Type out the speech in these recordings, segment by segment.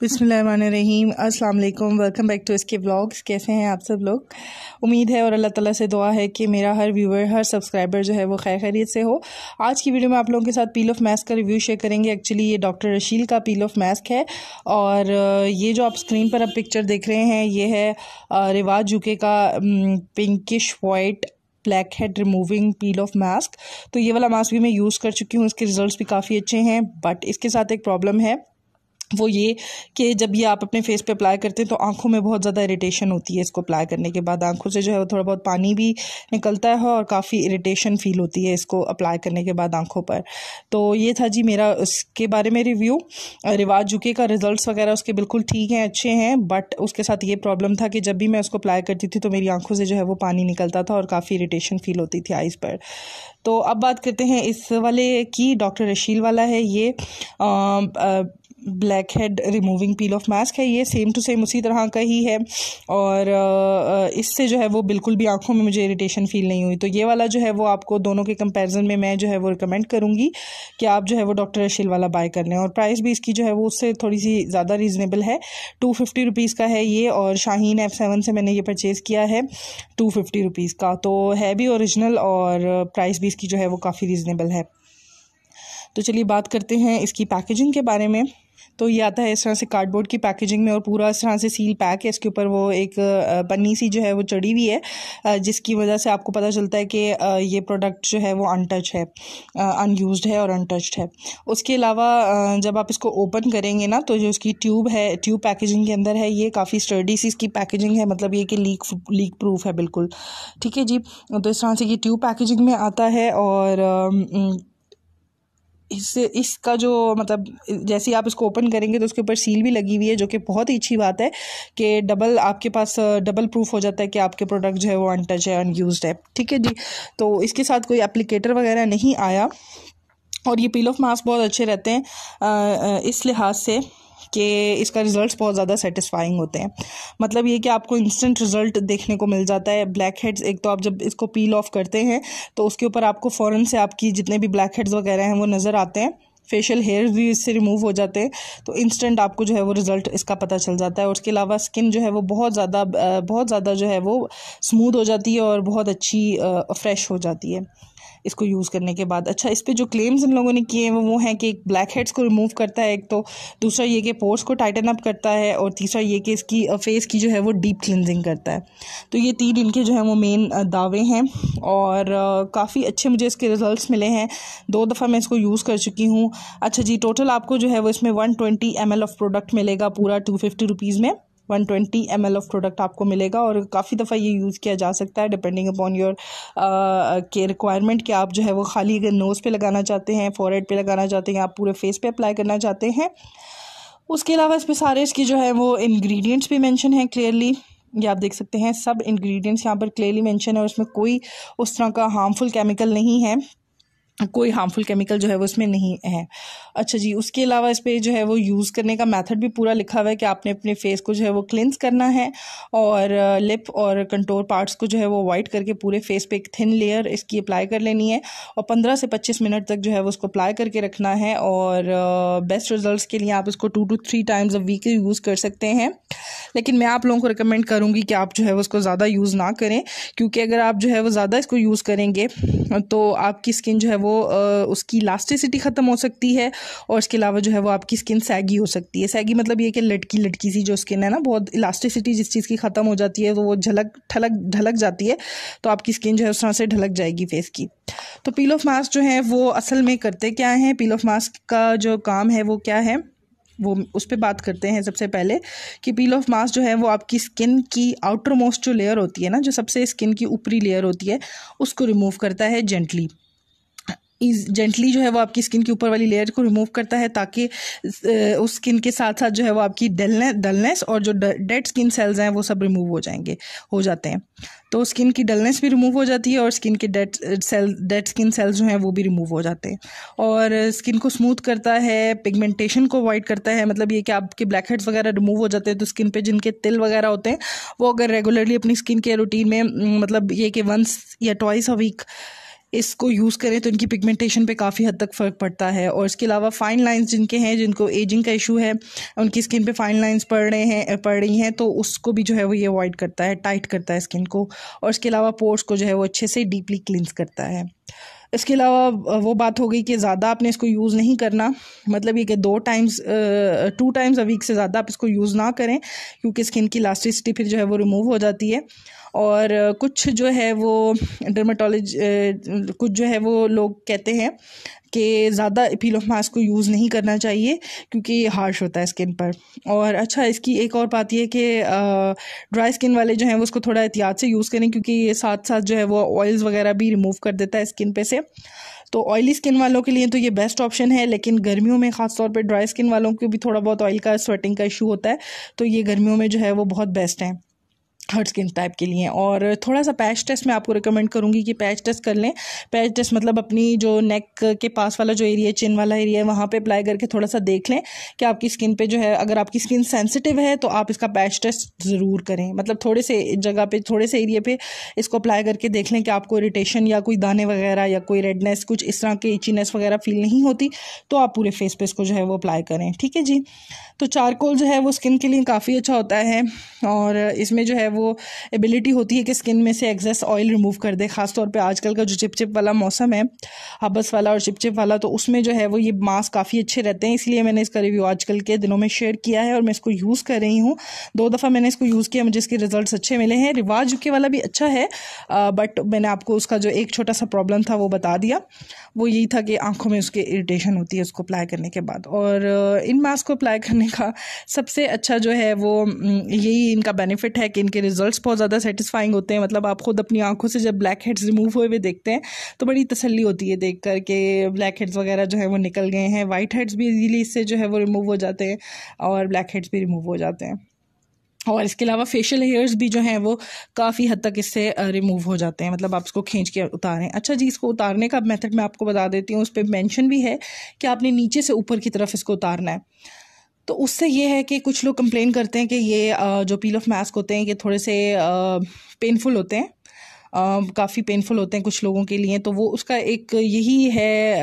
बिसमीम अस्सलाम वालेकुम वेलकम बैक टू इसके ब्लॉग्स कैसे हैं आप सब लोग उम्मीद है और अल्लाह ताला से दुआ है कि मेरा हर व्यूअर हर सब्सक्राइबर जो है वो खैर खैरियत से हो आज की वीडियो में आप लोगों के साथ पील ऑफ मास्क का रिव्यू शेयर करेंगे एक्चुअली ये डॉक्टर रशील का पील ऑफ मास्क है और ये जो आप स्क्रीन पर अब पिक्चर देख रहे हैं ये है रिवाज जुके का pinkish white black head removing peel off mask तो ये वाला मास्क भी मैं यूज़ कर चुकी हूँ इसके रिजल्ट्स भी काफ़ी अच्छे हैं बट इसके साथ एक प्रॉब्लम है वो ये कि जब ये आप अपने फेस पे अप्लाई करते हैं तो आंखों में बहुत ज़्यादा इरिटेशन होती है इसको अप्लाई करने के बाद आंखों से जो है वो थोड़ा बहुत पानी भी निकलता है और काफ़ी इरिटेशन फील होती है इसको अप्लाई करने के बाद आंखों पर तो ये था जी मेरा उसके बारे में रिव्यू रिवाज जुके का रिजल्ट वगैरह उसके बिल्कुल ठीक हैं अच्छे हैं बट उसके साथ ये प्रॉब्लम था कि जब भी मैं उसको अप्लाई करती थी तो मेरी आंखों से जो है वो पानी निकलता था और काफ़ी इरीटेशन फील होती थी आइज़ पर तो अब बात करते हैं इस वाले की डॉक्टर रशील वाला है ये black head removing peel off mask है ये सेम टू सेम उसी तरह का ही है और इससे जो है वो बिल्कुल भी आंखों में मुझे इरिटेशन फील नहीं हुई तो ये वाला जो है वो आपको दोनों के कंपैरिजन में मैं जो है वो रिकमेंड करूँगी कि आप जो है वो डॉक्टर अशिल वाला बाय कर लें और प्राइस भी इसकी जो है वो उससे थोड़ी सी ज़्यादा रीज़नेबल है टू फिफ्टी रुपीज़ का है ये और शाहीन एफ़ सेवन से मैंने ये परचेज़ किया है टू फिफ्टी रुपीज़ का तो है भी ओरिजिनल और प्राइस भी इसकी जो है वो काफ़ी रीज़नेबल है तो चलिए बात करते हैं इसकी पैकेजिंग के बारे में तो ये आता है इस तरह से कार्डबोर्ड की पैकेजिंग में और पूरा इस तरह से सील पैक है इसके ऊपर वो एक पन्नी सी जो है वो चढ़ी हुई है जिसकी वजह से आपको पता चलता है कि ये प्रोडक्ट जो है वो अनटच है अनयूज है और अनटच्ड है उसके अलावा जब आप इसको ओपन करेंगे ना तो जो इसकी ट्यूब है ट्यूब पैकेजिंग के अंदर है ये काफ़ी स्टर्डी सी इसकी पैकेजिंग है मतलब ये कि लीक लीक प्रूफ है बिल्कुल ठीक है जी तो इस तरह से ये ट्यूब पैकेजिंग में आता है और इससे इसका जो मतलब जैसे आप इसको ओपन करेंगे तो उसके ऊपर सील भी लगी हुई है जो कि बहुत ही अच्छी बात है कि डबल आपके पास डबल प्रूफ हो जाता है कि आपके प्रोडक्ट जो है वो अनटच है अनयूज है ठीक है जी तो इसके साथ कोई एप्लीकेटर वगैरह नहीं आया और ये पील ऑफ मास्क बहुत अच्छे रहते हैं इस लिहाज से कि इसका रिजल्ट्स बहुत ज़्यादा सेटिस्फाइंग होते हैं मतलब ये कि आपको इंस्टेंट रिजल्ट देखने को मिल जाता है ब्लैक हेड्स एक तो आप जब इसको पील ऑफ करते हैं तो उसके ऊपर आपको फ़ौरन से आपकी जितने भी ब्लैक हेड्स वगैरह हैं वो नज़र आते हैं फेशियल हेयर भी इससे रिमूव हो जाते हैं तो इंस्टेंट आपको जो है वो रिज़ल्ट इसका पता चल जाता है और उसके अलावा स्किन जो है वो बहुत ज़्यादा बहुत ज़्यादा जो है वो स्मूथ हो जाती है और बहुत अच्छी फ्रेश हो जाती है इसको यूज़ करने के बाद अच्छा इस पर जो क्लेम्स इन लोगों ने किए हैं वो हैं कि एक ब्लैक हेड्स को रिमूव करता है एक तो दूसरा ये कि पोर्स को टाइटन अप करता है और तीसरा ये कि इसकी फेस की जो है वो डीप क्लिनजिंग करता है तो ये तीन इनके जो है वो मेन दावे हैं और काफ़ी अच्छे मुझे इसके रिज़ल्ट मिले हैं दो दफ़ा मैं इसको यूज़ कर चुकी हूँ अच्छा जी टोटल आपको जो है वो इसमें one twenty M of product मिलेगा पूरा टू फिफ्टी रुपीज़ में one twenty M L of product आपको मिलेगा और काफ़ी दफ़ा ये यूज़ किया जा सकता है डिपेंडिंग अपॉन योर के रिक्वायरमेंट कि आप जो है वो खाली अगर नोज़ पे लगाना चाहते हैं फॉरहेड पे लगाना चाहते हैं आप पूरे फेस पे अप्लाई करना चाहते हैं उसके अलावा इसमें सारे इसकी जो है वो इन्ग्रीडियंट्स भी मैंशन हैं क्लियरली ये आप देख सकते हैं सब इन्ग्रीडियंट्स यहाँ पर क्लियरली मैंशन है और इसमें कोई उस तरह का हार्मफुल केमिकल नहीं है कोई हार्मफुल केमिकल जो है वो इसमें नहीं है अच्छा जी उसके अलावा इस पर जो है वो यूज़ करने का मेथड भी पूरा लिखा हुआ है कि आपने अपने फेस को जो है वो क्लिनस करना है और लिप uh, और कंट्रोल पार्ट्स को जो है वो वाइट करके पूरे फेस पे एक थिन लेयर इसकी अप्लाई कर लेनी है और पंद्रह से पच्चीस मिनट तक जो है वो उसको अप्लाई करके रखना है और बेस्ट uh, रिजल्ट के लिए आप इसको two two three times a week use कर सकते हैं लेकिन मैं आप लोगों को रिकमेंड करूँगी कि आप जो है उसको ज़्यादा यूज़ ना करें क्योंकि अगर आप जो है वो ज़्यादा इसको यूज़ करेंगे तो आपकी स्किन जो है वो उसकी लास्टिसिटी ख़त्म हो सकती है और इसके अलावा जो है वो आपकी स्किन सैगी हो सकती है सैगी मतलब ये कि लटकी लटकी सी जो स्किन है ना बहुत इलास्टिसिटी जिस चीज़ की ख़त्म हो जाती है तो वो झलक ठलक ढलक जाती है तो आपकी स्किन जो है उस तरह से ढलक जाएगी फेस की तो पील ऑफ मास्क जो है वो असल में करते क्या हैं पील ऑफ मास्क का जो काम है वो क्या है वो उस पर बात करते हैं सबसे पहले कि पील ऑफ मास्क जो है वो आपकी स्किन की आउटर मोस्ट जो लेयर होती है ना जो सबसे स्किन की ऊपरी लेयर होती है उसको रिमूव करता है जेंटली जेंटली जो है वो आपकी स्किन के ऊपर वाली लेयर को रिमूव करता है ताकि उस स्किन के साथ साथ जो है वो आपकी डलनेस डलनेस और जो डेड स्किन सेल्स हैं वो सब रिमूव हो जाएंगे हो जाते हैं तो स्किन की डलनेस भी रिमूव हो जाती है और स्किन के dead cell dead skin cells जो हैं वो भी रिमूव हो जाते हैं और स्किन को स्मूथ करता है पिगमेंटेशन को अवॉइड करता है मतलब ये कि आपके ब्लैक हेड्स वगैरह रिमूव हो जाते हैं तो स्किन पे जिनके तिल वगैरह होते हैं वो अगर रेगुलरली अपनी स्किन के रूटीन में मतलब ये कि वंस या ट्वाइस अ वीक इसको यूज़ करें तो इनकी पिगमेंटेशन पे काफ़ी हद तक फ़र्क पड़ता है और इसके अलावा फाइन लाइंस जिनके हैं जिनको एजिंग का इशू है उनकी स्किन पे फाइन लाइंस पड़ रहे हैं पड़ रही हैं तो उसको भी जो है वो ये अवॉइड करता है टाइट करता है स्किन को और इसके अलावा पोर्स को जो है वो अच्छे से डीपली क्लिनस करता है इसके अलावा वो बात हो गई कि ज़्यादा आपने इसको यूज़ नहीं करना मतलब ये कि दो times two times a week से ज़्यादा आप इसको यूज़ ना करें क्योंकि स्किन की इलास्टिसिटी फिर जो है वो रिमूव हो जाती है और कुछ जो है वो डर्माटोलोज कुछ जो है वो लोग कहते हैं कि ज़्यादा पीलोफ ऑफ मास्क को यूज़ नहीं करना चाहिए क्योंकि ये हार्श होता है स्किन पर और अच्छा इसकी एक और बात यह कि ड्राई स्किन वाले जो हैं वो उसको थोड़ा एहतियात से यूज़ करें क्योंकि ये साथ साथ जो है वो ऑयल्स वगैरह भी रिमूव कर देता है स्किन पे से तो ऑयली स्किन वालों के लिए तो ये बेस्ट ऑप्शन है लेकिन गर्मियों में ख़ास तौर ड्राई स्किन वालों को भी थोड़ा बहुत ऑयल का स्वेटिंग का इशू होता है तो ये गर्मियों में जो है वो बहुत बेस्ट हैं हर्ट स्किन टाइप के लिए और थोड़ा सा पैच टेस्ट मैं आपको रिकमेंड करूँगी कि पैच टेस्ट कर लें पैच टेस्ट मतलब अपनी जो नेक के पास वाला जो एरिया है चिन वाला एरिया है वहाँ पे अप्लाई करके थोड़ा सा देख लें कि आपकी स्किन पे जो है अगर आपकी स्किन सेंसिटिव है तो आप इसका पैच टेस्ट ज़रूर करें मतलब थोड़े से जगह पर थोड़े से एरिए पर इसको अप्लाई करके देख लें कि आपको इरीटेशन या कोई दाने वगैरह या कोई रेडनेस कुछ इस तरह के इचीनेस वगैरह फील नहीं होती तो आप पूरे फेस पर इसको जो है वो अप्लाई करें ठीक है जी तो चारकोल जो है वो स्किन के लिए काफ़ी अच्छा होता है और इसमें जो है वो एबिलिटी होती है कि स्किन में से एक्सेस ऑयल रिमूव कर दे खासतौर पर आजकल का जो चिपचिप वाला मौसम है हबस वाला और चिपचिप वाला तो उसमें जो है वो ये मास्क काफ़ी अच्छे रहते हैं इसलिए मैंने इसका रिव्यू आजकल के दिनों में शेयर किया है और मैं इसको यूज़ कर रही हूँ दो दफ़ा मैंने इसको यूज़ किया मुझे इसके रिजल्ट अच्छे मिले हैं रिवाज के वाला भी अच्छा है बट मैंने आपको उसका जो एक छोटा सा प्रॉब्लम था वो बता दिया वो यही था कि आंखों में उसके इरिटेशन होती है उसको अप्लाई करने के बाद और इन मास्क को अप्लाई करने का सबसे अच्छा जो है वो यही इनका बेनिफिट है कि इनके रिजल्ट्स बहुत ज़्यादा सेटिस्फाइंग होते हैं मतलब आप खुद अपनी आंखों से जब ब्लैक हेड्स रिमूव हुए हुए देखते हैं तो बड़ी तसली होती है देख कर के ब्लैक हेड्स वगैरह जो है वो निकल गए हैं वाइट हेड्स भी इजीली इससे जो है वो रिमूव हो जाते हैं और ब्लैक हेड्स भी रिमूव हो जाते हैं और इसके अलावा फेशियल हेयर्स भी जो हैं वो काफ़ी हद तक इससे रिमूव हो जाते हैं मतलब आप इसको खींच के उतारें अच्छा जी इसको उतारने का मेथड मैं आपको बता देती हूँ उस पर मैंशन भी है कि आपने नीचे से ऊपर की तरफ इसको उतारना है तो उससे ये है कि कुछ लोग कंप्लेन करते हैं कि ये जो पील ऑफ मास्क होते हैं ये थोड़े से पेनफुल होते हैं काफ़ी पेनफुल होते हैं कुछ लोगों के लिए तो वो उसका एक यही है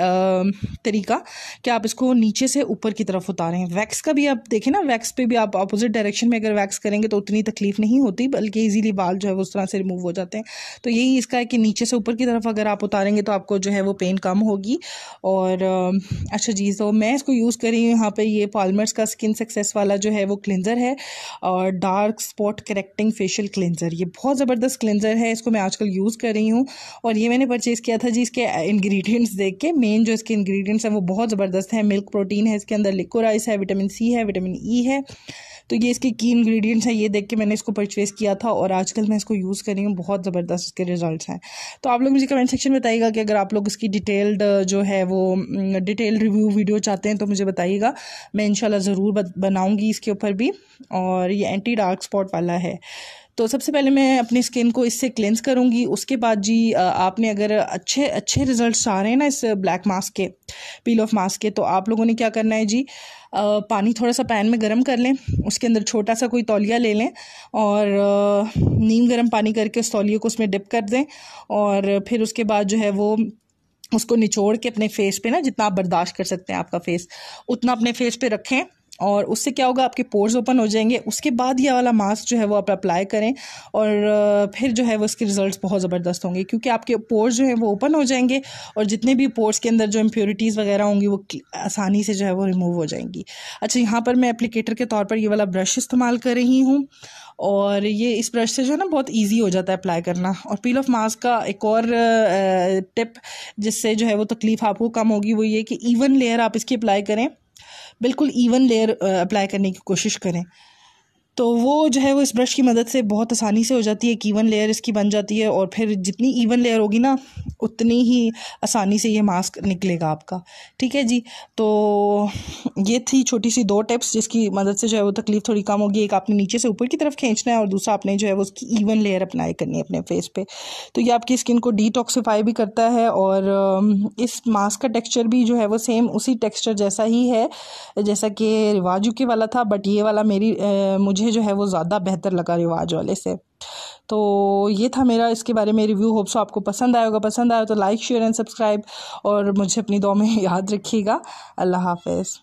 तरीका कि आप इसको नीचे से ऊपर की तरफ उतारें वैक्स का भी आप देखें ना वैक्स पे भी आप अपोजिट डायरेक्शन में अगर वैक्स करेंगे तो उतनी तकलीफ नहीं होती बल्कि ईजिली बाल जो है वो उस तरह से रिमूव हो जाते हैं तो यही इसका है कि नीचे से ऊपर की तरफ अगर आप उतारेंगे तो आपको जो है वो पेन कम होगी और अच्छा जी तो मैं इसको यूज़ करी हूँ यहाँ पर ये पॉलमर्स का स्किन सक्सेस वाला जो है वो क्लिनज़र है और dark spot correcting facial cleanser ये बहुत ज़बरदस्त क्लिनज़र है इसको मैं आज आजकल यूज़ कर रही हूँ और ये मैंने परचेज़ किया था जी इसके इंग्रेडिएंट्स देख के मेन जो इसके इंग्रेडिएंट्स हैं वो बहुत ज़बरदस्त हैं मिल्क प्रोटीन है इसके अंदर लिकोराइस है विटामिन सी है विटामिन ई e है तो ये इसके की इंग्रेडिएंट्स हैं ये देख के मैंने इसको परचेज़ किया था और आजकल मैं इसको यूज़ कर रही हूँ बहुत ज़बरदस्त इसके रिजल्ट हैं तो आप लोग मुझे कमेंट सेक्शन में बताइएगा कि अगर आप लोग इसकी डिटेल्ड जो है वो डिटेल रिव्यू वीडियो चाहते हैं तो मुझे बताइएगा मैं इंशाल्लाह ज़रूर बनाऊँगी इसके ऊपर भी और ये एंटी डार्क स्पॉट वाला है तो सबसे पहले मैं अपनी स्किन को इससे क्लेंस करूँगी उसके बाद जी आपने अगर अच्छे अच्छे रिजल्ट आ रहे हैं ना इस ब्लैक मास्क के पील ऑफ मास्क के तो आप लोगों ने क्या करना है जी पानी थोड़ा सा पैन में गर्म कर लें उसके अंदर छोटा सा कोई तौलिया ले लें और नीम गर्म पानी करके उस तौलिए को उसमें डिप कर दें और फिर उसके बाद जो है वो उसको निचोड़ के अपने फेस पे ना जितना आप बर्दाश्त कर सकते हैं आपका फेस उतना अपने फेस पे रखें और उससे क्या होगा आपके पोर्स ओपन हो जाएंगे उसके बाद ये वाला मास्क जो है वो आप अप्लाई करें और फिर जो है वो इसके रिजल्ट बहुत ज़बरदस्त होंगे क्योंकि आपके पोर्स जो है वो ओपन हो जाएंगे और जितने भी पोर्स के अंदर जो इम्प्योरिटीज़ वगैरह होंगी वो आसानी से जो है वो रिमूव हो जाएंगी अच्छा यहाँ पर मैं एप्लीकेटर के तौर पर ये वाला ब्रश इस्तेमाल कर रही हूँ और ये इस ब्रश से जो है ना बहुत ईजी हो जाता है अप्लाई करना और पील ऑफ मास्क का एक और टिप जिससे जो है वो तकलीफ़ आपको कम होगी वो ये कि इवन लेयर आप इसकी अप्लाई करें बिल्कुल ईवन लेयर अप्लाई करने की कोशिश करें तो वो जो है वो इस ब्रश की मदद से बहुत आसानी से हो जाती है एक ईवन लेयर इसकी बन जाती है और फिर जितनी ईवन लेयर होगी ना उतनी ही आसानी से ये मास्क निकलेगा आपका ठीक है जी तो ये थी छोटी सी दो टिप्स जिसकी मदद से जो है वो तकलीफ़ थोड़ी कम होगी एक आपने नीचे से ऊपर की तरफ खींचना है और दूसरा आपने जो है वो उसकी ईवन लेयर अप्लाई करनी है अपने फेस पे तो ये आपकी स्किन को डिटॉक्सीफाई भी करता है और इस मास्क का टेक्स्चर भी जो है वो सेम उसी टेक्स्चर जैसा ही है जैसा कि रिवाजू के वाला था बट ये वाला मेरी मुझे मुझे जो है वो ज़्यादा बेहतर लगा रिवाज वाले से तो ये था मेरा इसके बारे में रिव्यू होप्स आपको पसंद आया होगा पसंद आया तो लाइक शेयर एंड सब्सक्राइब और मुझे अपनी दो में याद रखिएगा अल्लाह हाफिज़